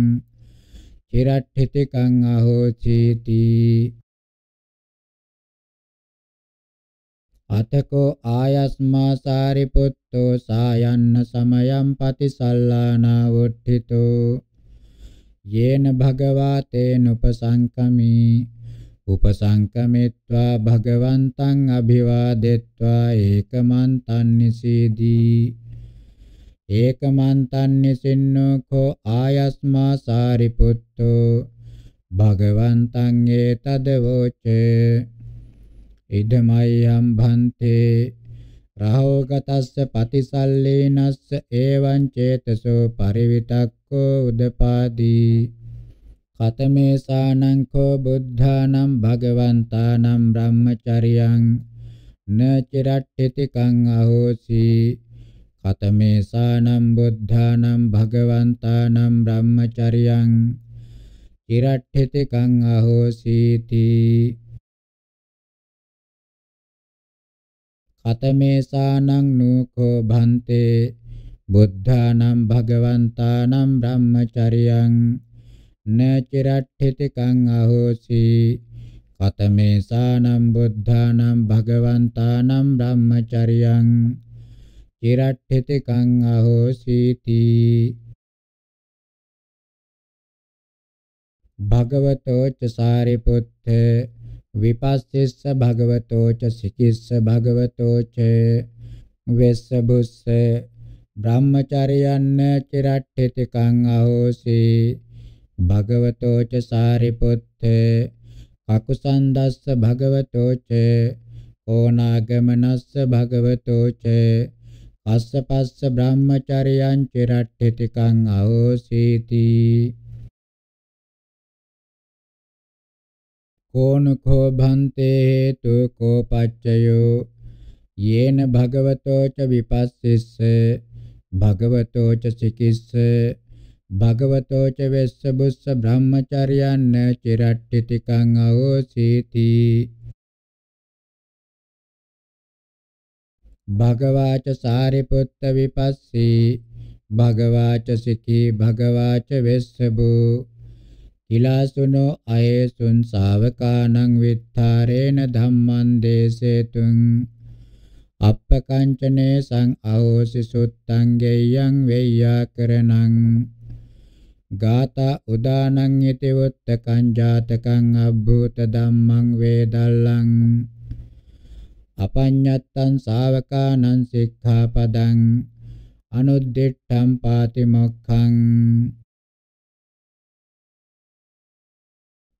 චිරට්ඨිතකං අහෝචීති අතකෝ ආයස්මා සාරිපුත්තෝ සායන්න සමයම් පතිසල්ලානා වුට්ඨිතෝ යේන භගවා තේනුපසංකමී උපසංකමිත්වා භගවන්තං අභිවාදෙත්වා ඒකමන්තං නිසීදී ඒකමන්තං නිසින්නෝ කෝ ආයස්මා සාරිපුත්තෝ භගවන්තං ඒතද වෝචේ ඉදමයම් භන්තේ රහෝගතස්ස පතිසල්ලේනස්ස එවං චේතසෝ පරිවිතක්කෝ උදපාදී කතමේසානං කෝ බුද්ධානම් භගවන්තානම් බ්‍රහ්මචරියං නචිරට්ඨිති කං අහෝසි කතමේසානම් බුද්ධානම් භගවන්තානම් බ්‍රහ්මචරියං චිරට්ඨිති කං අහෝසීති කතමේසානං නූඛෝ භන්තේ බුද්ධානම් භගවන්තානම් බ්‍රහ්මචරියං නචිරට්ඨිතකං අහෝසි කතමේසානම් බුද්ධානම් භගවන්තානම් බ්‍රහ්මචරියං චිරට්ඨිතකං අහෝසි තී භගවතෝ ච සාරිපුත්ත විපස්සිස්ස භගවතෝ ච සිකිස්ස භගවතෝ ච වෙස්ස බුස්ස බ්‍රහ්මචරියන්න චිරට්ඨිතකං අහෝසි භගවතෝ ච සාරිපුත්ත කකුසන්දස්ස භගවතෝ ච ඕනාගමනස්ස භගවතෝ ච පස්සපස්ස බ්‍රහ්මචර්යං චිරට්ඨිතකං අහෝසීති කෝනකෝ භන්තේ හේතු කෝපච්චයෝ යේන භගවතෝ ච විපස්සිස්ස භගවතෝ ච සිකිස්ස භගවතෝ ච වෙස්ස බුස්ස බ්‍රහ්මචර්යයන් චිරට්ඨිතිකං අවෝසීති භගවාච සාරිපුත්ත විපස්සී භගවාච සිකී භගවාච වෙස්සබු කිලාසුනෝ අයේසුන් ශාවකානං විත්තරේන ධම්මං දේසේතුං අප්පකංචනේ සං අහෝසි සුත්තං ගෙයං වෙය්‍යාකරණං ගාතා උදානං යතිවුත්තකං ජාතකං අබ්බූත ධම්මං වේදල්ලං අපඤ්ඤත්තං ශාවකානං සික්ඛාපදං අනුද්දිට්ඨං පාති මොක්ඛං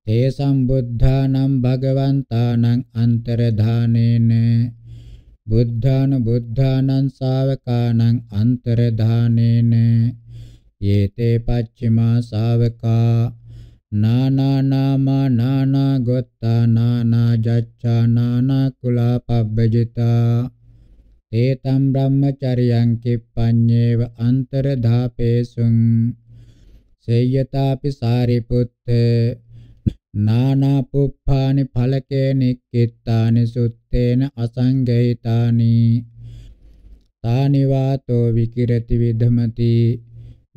තේ සම්බුද්ධානම් භගවන්තානං අන්තරධානේන බුද්ධාන බුද්ධානං ශාවකානං අන්තරධානේන යේතේ පච්චිමා ශාවකා නානා නාමා නානා ගොත්තා නානා ජච්ඡා නානා කුලා පබ්බජිතා තේ තම් බ්‍රහ්මචරියං කිප්පඤ්ඤේව අන්තරධාපේසුං සේයතාපි සාරිපුත්තේ නානා පුප්පානි ඵලකේ නික්කිතානි සුත්තේන අසංගහිතානි තානි වාතෝ විකිරති විධමති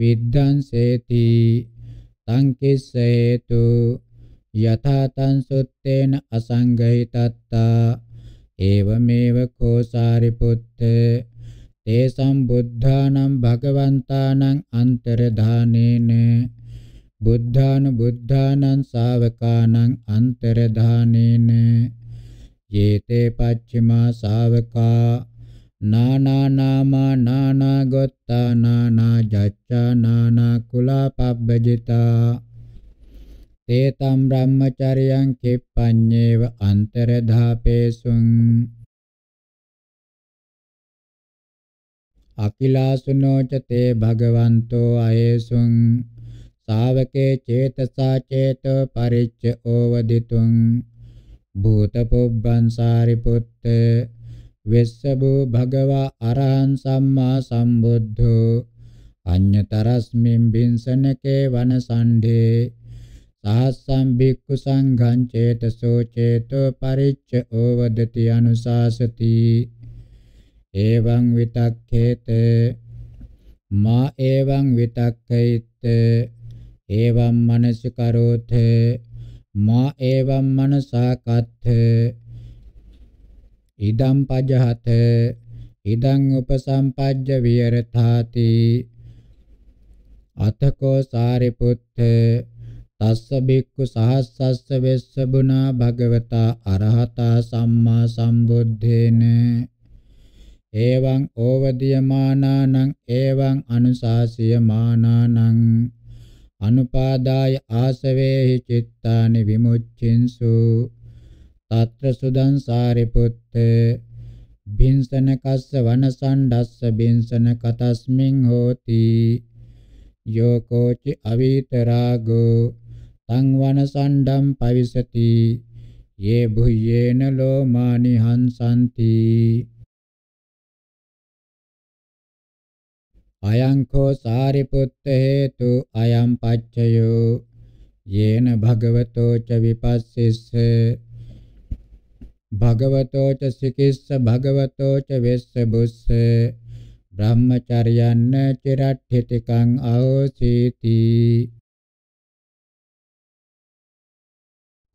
විද්දංසේති තං කිස්සේතු යථා තං සුත්තේන අසංගහිතත්තා ඒවමේව කෝසාරි පුත්ත තේ සම්බුද්ධානම් භගවන්තානං අන්තරධානේන බුද්ධාන බුද්ධානං ශාවකානං අන්තරධානේන යේතේ පච්චිමා ශාවකා නානා නාමා නානා ගොත්තා නානා ජච්ඡා නානා කුලා පබ්බජිතා තේතම් බ්‍රහ්මචරියං කිප්පඤ්ඤේව අන්තරධාපේසුං අකිලාසුනෝච තේ භගවන්තෝ අයේසුං ශාවකේ චේතසා චේතෝ පරිච්ඡ ඕවදිතුං භූතපොබ්බං සාරිපුත්තේ වෙස්සබෝ භගවා අරහං සම්මා සම්බුද්ධෝ අඤ්‍යතරස්මින් බින්සනකේ වනසණ්ඩේ සහස්සම් භික්ඛු සංඝං චේතසෝ චේතෝ පරිච්ඡ ඕවදති අනුසාසති එවං විතක්ඛේත මා එවං විතක්ඛයිත් එවං මනසිකරෝත මා එවං මනසාකත්ථ ඉදම් පජහත ඉදං උපසම්පජ්ජ විරතාති අතකෝ සාරිපුත්ත තස්ස බික්කු සහස්සස්ස වෙස්සබුනා භගවතා අරහතා සම්මා සම්බුද්දේන එවං ඕවදීයමානානං එවං අනුශාසියමානානං අනුපාදාය ආසවේහි චිත්තානි විමුච්ඡින්සු తత్ర సుదం సారిపుత్త භින්සන කස්ස වනසණ්ඩස්ස භින්සන කතස්මින් හෝති යෝ කෝචි අවීත රාගෝ තං වනසණ්ඩම් පවිසති යේ බුයේන ලෝමානි හංසಂತಿ අයං කෝ සාරිපුත්ත හේතු අයං පච්චයෝ යේන භගවතෝ ච විපස්සිස්සේ භගවතෝ ච සිකිස්ස භගවතෝ ච වෙස්ස බුස්ස බ්‍රහ්මචර්යන්න චිරට්ඨිතකං අවසීති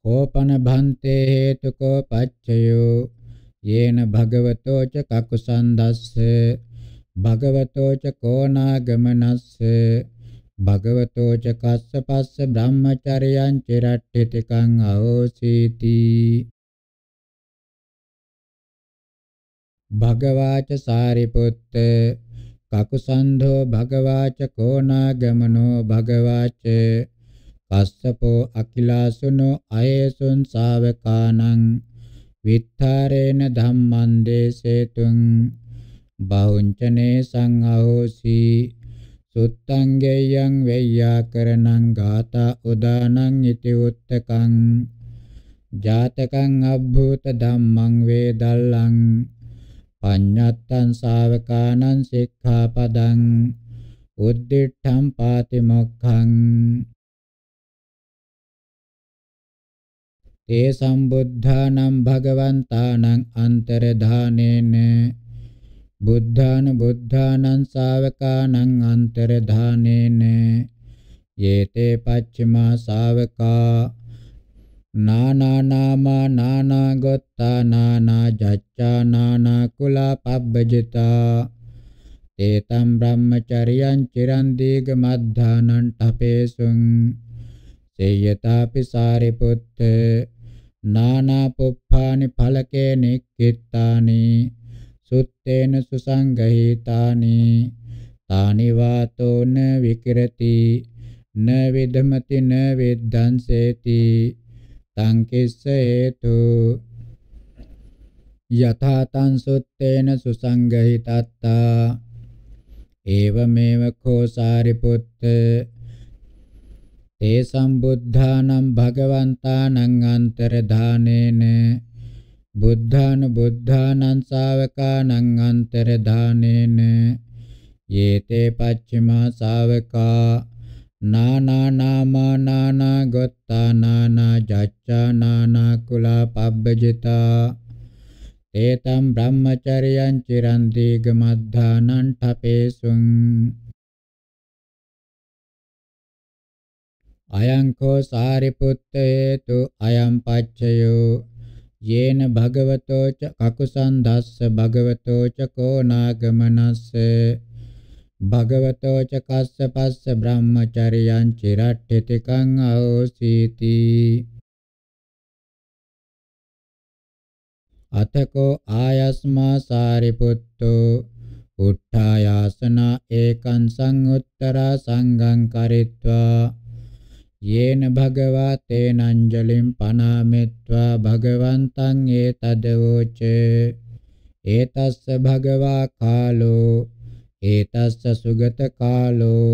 කෝපන භන්තේ හේතුකෝ පච්චයෝ යේන භගවතෝ ච කකුසන්දස්ස භගවතෝ ච කෝනාගමනස්ස භගවතෝ ච කස්සපස්ස බ්‍රහ්මචර්යං චිරට්ඨිතකං අවසීති භගවාච සාරිපුත්ත කකුසන්ධෝ භගවාච කෝනාගමනෝ භගවාච කස්සපෝ අකිලාසුනෝ අයේසුන් ශාවකානං විත්තරේන ධම්මං දේසේතුං බහුංචනේ සංඝෝසි සුත්තං ගේයං වෙය්‍යාකරණං ගාතා උදානං ඉති උත්තකං ජාතකං අබ්භූත ධම්මං වේදල්ලං පඤ්ඤත්තං ශාවකානං සික්ඛාපදං උද්දිඨං පාති මොක්ඛං තේ සම්බුද්ධානම් භගවන්තානම් අන්තරධානේන බුද්ධාන බුද්ධානම් ශාවකානම් අන්තරධානේන යේතේ පච්චමා ශාවකා නානානාමා නානාගොත්තා නානාජච්චා නානාකුලා පබ්බජිතා තේතම් බ්‍රහ්මචරියං චිරන් දීග මද්ධානං ඨපේසුං සේයතාපි සාරිපුත්ත නානා පුප්පානි ඵලකේ නික්කිතානි සුත්තේන සුසංගහිතානි තානි වාතෝන විකිරති න විදමති න විද්දංසේති තං කිස්ස හේතු යථා තං සුත්තේන සුසංගහිතත්තා ඒවමේව කෝ සාරිපුත්ත තේ සම්බුද්ධානම් භගවන්තානං අන්තරධානේන බුද්ධාන බුද්ධානං ශාවකානං අන්තරධානේන යේතේ පච්චිමා ශාවකා නානා නාමා නානා ගොත්තා නානා ජච්ඡා නානා කුලා පබ්බජිතා තේතම් බ්‍රහ්මචරියං චිරන් දීගමද්ධානං ඨපේසුං අයං කෝ සාරිපුත්ත හේතු අයං පච්චයෝ යේන භගවතෝ ච කකුසන් දස්ස භගවතෝ ච කෝ නාගමනස්සේ භගවතෝ ච කස්ස පස්ස බ්‍රහ්මචරියං චිරට්ඨිතකං අහෝසීති අතකෝ ආයස්මා සාරිපුත්තෝ උට්ඨායාසන ඒකං සංඋත්තරා සංඝං කරිත්වා යේන භගවා තේනංජලිම් පනාමෙත්වා භගවන්තං ඒතදවෝච ඒතස්ස භගවා කාලෝ ඒතස්ස සුගත කාලෝ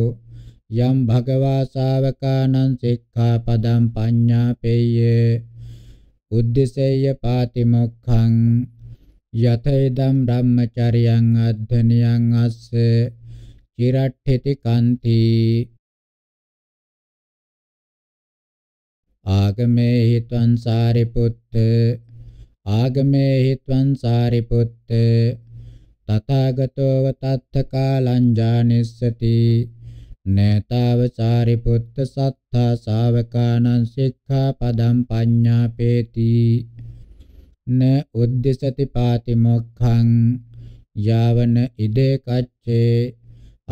යම් භගවා ශාවකානං සික්ඛාපදං පඤ්ඤාපේය උද්දේශය පාතිමොක්ඛං යතේදම් ධම්මචරියං අධ්‍යනියං අස්ස චිරට්ඨිති කන්ති ආගමේ හිතං සාරිපුත්ත ආගමේ හිතං සාරිපුත්ත තථාගතෝව තත්ථ කාලං ජානිස්සති නේතාව සාරිපුත්ත සත්තා ශාවකානං සික්ඛාපදං පඤ්ඤාපේති න උද්දිසති පාති මොක්ඛං යාවන ඉදේ කච්චේ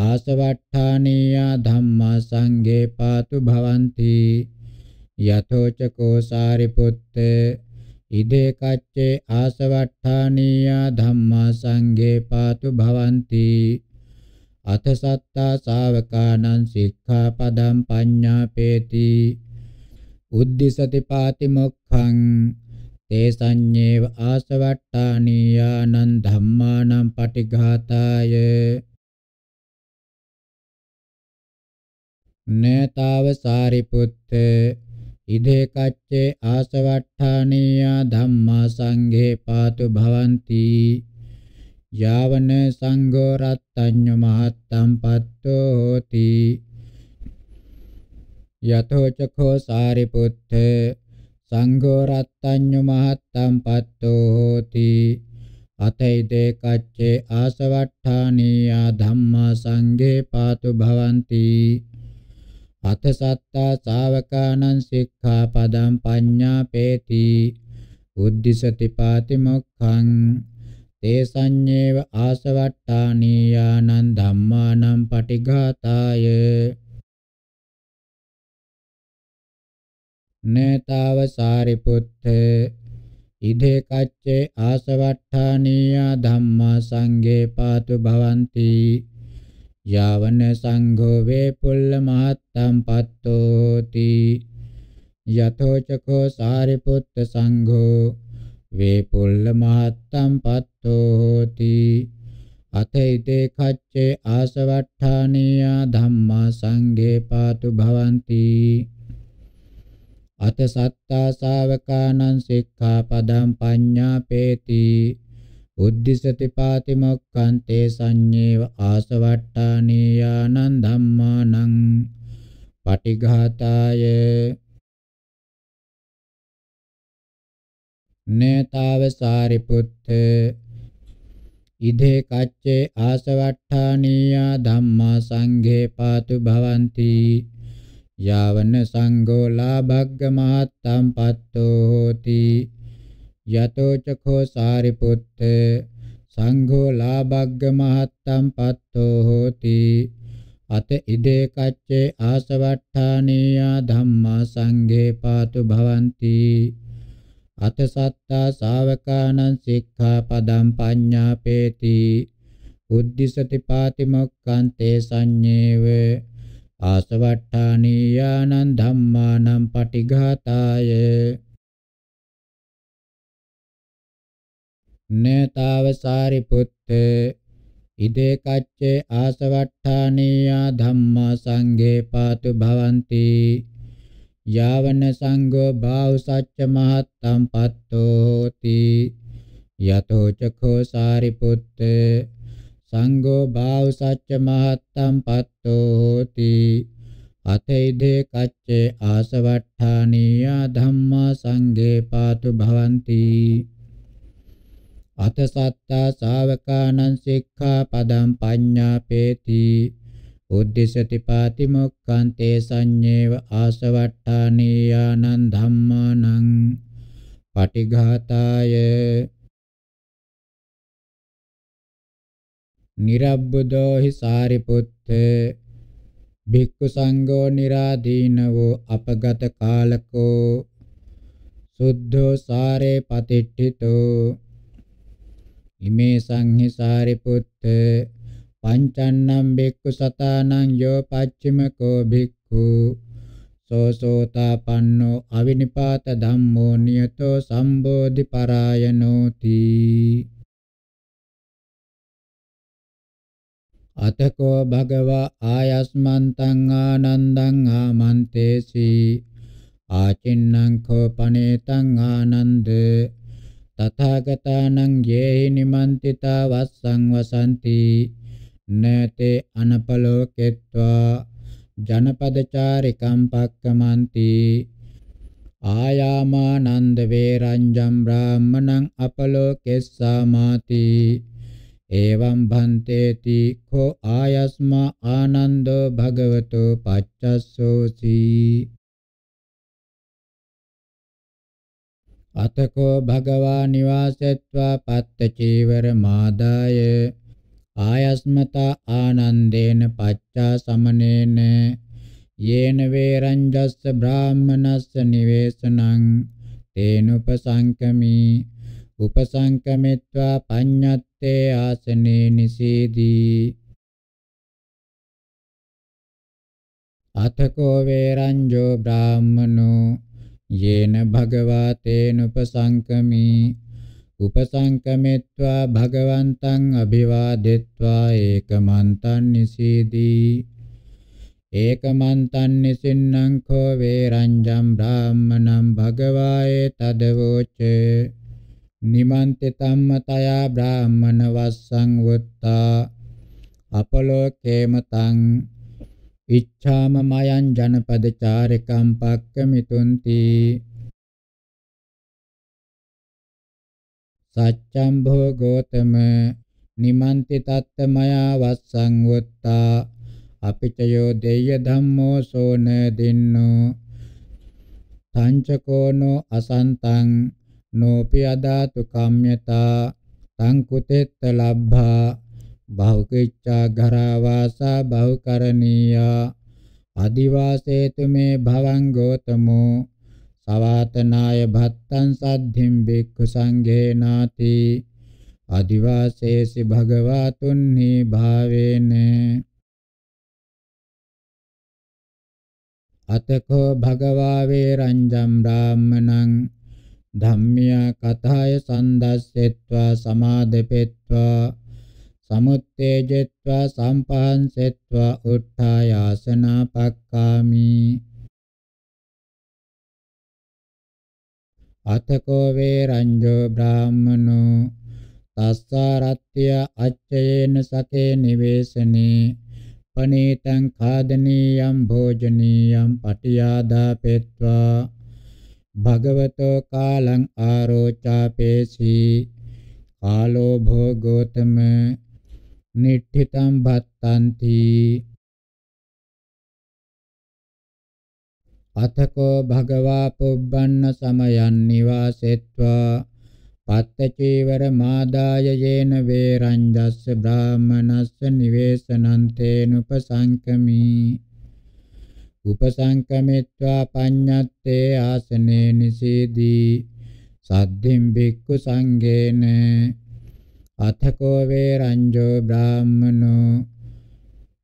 ආසවට්ඨානීයා ධම්මා සංගේ පාතු භවಂತಿ යතෝච කෝ සාරිපුත්තේ ඉදේ කච්චේ ආසවට්ඨානීය ධම්මා සංඝේ පාතු භවಂತಿ අත සත්තා ශාවකානං සික්ඛාපදං පඤ්ඤාපේති උද්දිසති පාති මොක්ඛං තේ සංඤේව ආසවට්ටානීයානං ධම්මානං පටිඝාතාය නේතාව සාරිපුත්ත ඉදේ කච්චේ ආසවට්ඨානීය ධම්මා සංඝේ පාතු භවಂತಿ යාවන සංඝෝ රත්ත්‍ඤ්ඤ මහත්තම් පත්තෝ හෝති යතෝ චඛෝ සාරිපුත්ත සංඝෝ රත්ත්‍ඤ්ඤ මහත්තම් පත්තෝ හෝති අතෛදේ කච්චේ ආසවට්ඨානීය ධම්මා සංඝේ පාතු භවಂತಿ අත සත්තා ශාවකානං සික්ඛාපදං පඤ්ඤාපේති උද්දිසති පාති මොක්ඛං තේ සංඤේව ආසවට්ටානීයානං ධම්මානං පටිඝාතාය නේතාව සාරිපුත්ත ඉදේ කච්චේ ආසවට්ටානීයා ධම්මා සංගේ පාතු භවಂತಿ යවන සංඝෝ වේ පුල්ල මහත්තම් පත්තෝති යතෝ චකෝ සාරිපුත්ත සංඝෝ වේ පුල්ල මහත්තම් පත්තෝති අතෛතේ කච්චේ ආසවට්ඨානීය ධම්මා සංඝේ පාතු භවಂತಿ අත සත්තා ශාවකානං සික්ඛාපදං පඤ්ඤාපේති උද්දිසති පාති මොක්ඛන්තේ සංඤේව ආසවට්ටානීයානං ධම්මානං පටිඝාතාය නේතාව සාරිපුත්ත ඉදේ කච්චේ ආසවට්ටානීයා ධම්මා සංඝේ පාතු භවಂತಿ යාවන සංඝෝ ලාභග්ග මහත්තම් පත්තෝ හෝති යතෝ චඛෝ සාරිපුත්ත සංඝෝ ලාභග්ග මහත්තම් පත්තෝ හෝති අත ඉදේ කච්චේ ආසවට්ඨානීයා ධම්මා සංඝේ පාතු භවಂತಿ අත සත්තා ශාවකානං සික්ඛාපදං පඤ්ඤාපේති උද්දිසති පාති මොක්ඛන්තේ සංඤේව ආසවට්ඨානීයානං ධම්මානං පටිඝාතාය නේතාවසාරි පුත්තේ ඉදේ කච්චේ ආසවට්ඨානීයා ධම්මා සංඝේ පාතු භවಂತಿ යාවන සංඝෝ භාව සච්ච මහත්තම් පත්තෝති යතෝ චඛෝ සාරිපුත්තේ සංඝෝ භාව සච්ච මහත්තම් පත්තෝති අතේදේ කච්චේ ආසවට්ඨානීයා ධම්මා සංඝේ පාතු භවಂತಿ අත සත්තා ශාවකානං සික්ඛාපදං පඤ්ඤාපේති උද්දිසති පාතිමොක්ඛං තේ සංඤේව ආසවට්ඨානීයානං ධම්මානං පටිඝාතාය නිරබ්බුදෝ හි සාරිපුත්ත භික්ඛු සංඝෝ निराදීනවෝ අපගත කාලකෝ සුද්ධෝ සාරේ පතිට්ඨිතෝ ඉමේ සංහි සාරිපුත්ත පංචන්නම් බික්කු සතානං යෝ පච්චිමකෝ බික්ඛු සෝසෝතාපන්නෝ අවිනිපාත ධම්මෝ නියතෝ සම්බෝධි පරායනෝති අතකෝ භගවා ආයස්මන්තං ආනන්දං ආමන්තේසි ආචින්නං කෝ පනේතං ආනන්දේ තථාගතානං යේහි නිමන්තිතා වස්සං වසಂತಿ නේතේ අනපලෝකෙත්වා ජනපදචාරිකම් පක්කමන්ති ආයාමානන්ද වේරංජම් බ්‍රාහ්මණං අපලෝකෙස්සාමාති එවං භන්තේති කෝ ආයස්මා ආනන්දෝ භගවතෝ පච්චස්සෝසි අතකෝ භගවා නිවාසෙත්වා පත්ත චීවර මාදාය ආයස්මතා ආනන්දේන පච්චා සමනේන යේන වේරංජස්ස බ්‍රාහ්මනස්ස නිවේසනං තේනුපසංකමි උපසංකමිත්වා පඤ්ඤත්තේ ආසනේ නිසීදී අතකෝ වේරංජෝ බ්‍රාහ්මනෝ යේන භගවා තේනුපසංකමී උපසංකමෙත්වා භගවන්තං අභිවාදෙත්වා ඒකමන්තං නිසීදී ඒකමන්තං නිසින්නං කෝ වේරංජම් බ්‍රාහ්මණං භගවායේ තදවෝච නිමන්තිතම්ම තයා බ්‍රාහ්මණ වස්සං වුත්තා අපලෝකේම තං ඉච්ඡාම මයං ජනපද චාරිකම් පක්කමිතුන්ති සච්ඡම් භෝ ගෝතම නිමන්ති තත්ත මයා වස්සං වත්තා අපිචයෝ දෙය්‍ය ධම්මෝ සෝන දින්නෝ තංචකෝනෝ අසන්තං නෝපි අදාතු කම්යතා තං කුතෙත්ත ලබ්භා බහුකිච්ඡා ඝරා වාසා බහුකරණීයා අදිවාසේතු මේ භවං ගෝතමෝ සවාතනාය භත්තං සද්ධිම් බික්ඛු සංඝේ නාති අදිවාසේසි භගවාතුන්හි භාවේන අතකෝ භගවා වේරංජම් රාමණං ධම්මියා කථාය සන්දස්සෙත්වා සමාදෙපෙත්වා සමුත්තේජෙත්වා සම්පහන්සෙත්වා උත්ථායාසනා පක්ඛාමි අතකෝ වේරංජෝ බ්‍රාහමනෝ තස්සාරත්ත්‍ය අච්චයේන සකේ නිවේසනේ පනීතං ඛාදනීයම් භෝජනීයම් පටියාදාපෙත්වා භගවතෝ කාලං ආරෝචාපේසි කාලෝ භෝගෝතම නිට්ඨිතං භත්තන්ති අතකෝ භගවා පුබ්බන්න සමයන් නිවාසෙත්වා පත්තචීවර මාදාය යේන වේරංජස්ස බ්‍රාහමනස්ස නිවේසනන්තේනුපසංකමි උපසංකමිත්වා පඤ්ඤත්තේ ආසනේ නිසීදී සද්ධින් බික්කු සංගේන අතකෝ වේරංජෝ බ්‍රාහමනෝ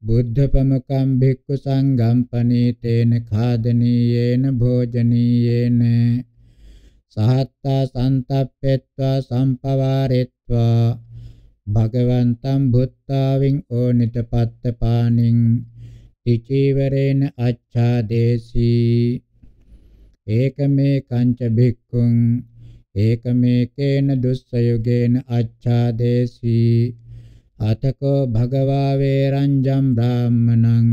බුද්ධ පමකම් භික්ඛු සංඝම් පනීතේන ખાදනීයේන භෝජනීයේන සහත්තා සන්තප්පෙත්වා සම්පවාරෙත්වා භගවන්තං බුත්තාවින් ඕනිත පත්තපාණින් ඉචීවරේන අච්ඡාදේශී ඒකමේ කංච භික්ඛුං ඒකමේකේන දුස්සයෝගේන අච්ඡාදේසී අතකෝ භගවා වේරංජම් බ්‍රාහ්මණං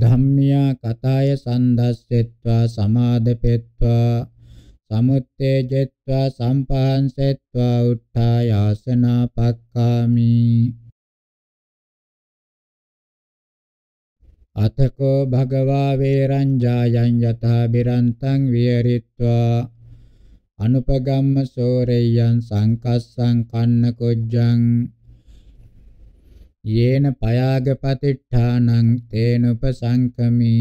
ධම්මියා කතාය සන්දස්සෙත්වා සමාදපෙත්වා සමුත්තේජෙත්වා සම්පහන්සෙත්වා උත්ථායාසනා පක්ඛාමි අතකෝ භගවා වේරංජායන් යතා බිරන්තං විහෙරිත්වා අනුපගම්ම සෝරෙය්‍යං සංකස්සං කන්න කොජ්ජං යේන පයාගපතිඨානං තේනුපසංකමි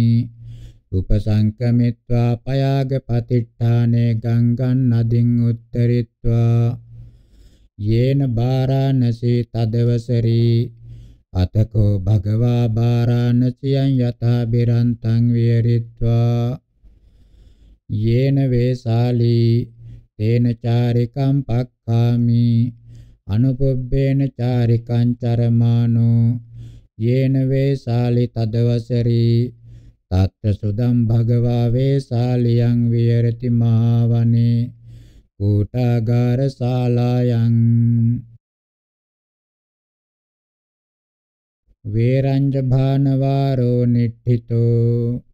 උපසංකමිත්වා පයාගපතිඨානේ ගංගන් නදින් උත්තරිත්වා යේන බාරාණසී තදවසරී අතකෝ භගවා බාරාණසියං යතා බිරන්තං විහෙරිත්වා යේන වේසාලී තේන චාරිකම් පක්ඛාමි අනුපබ්බේන චාරිකං චරමානෝ යේන වේසාලි තදවසරි තත්ත සුදම් භගවා වේසාලියං විහෙරති මහවනේ කූටාගාර ශාලායන් වේරංජ භානවාරෝ නිට්ඨිතෝ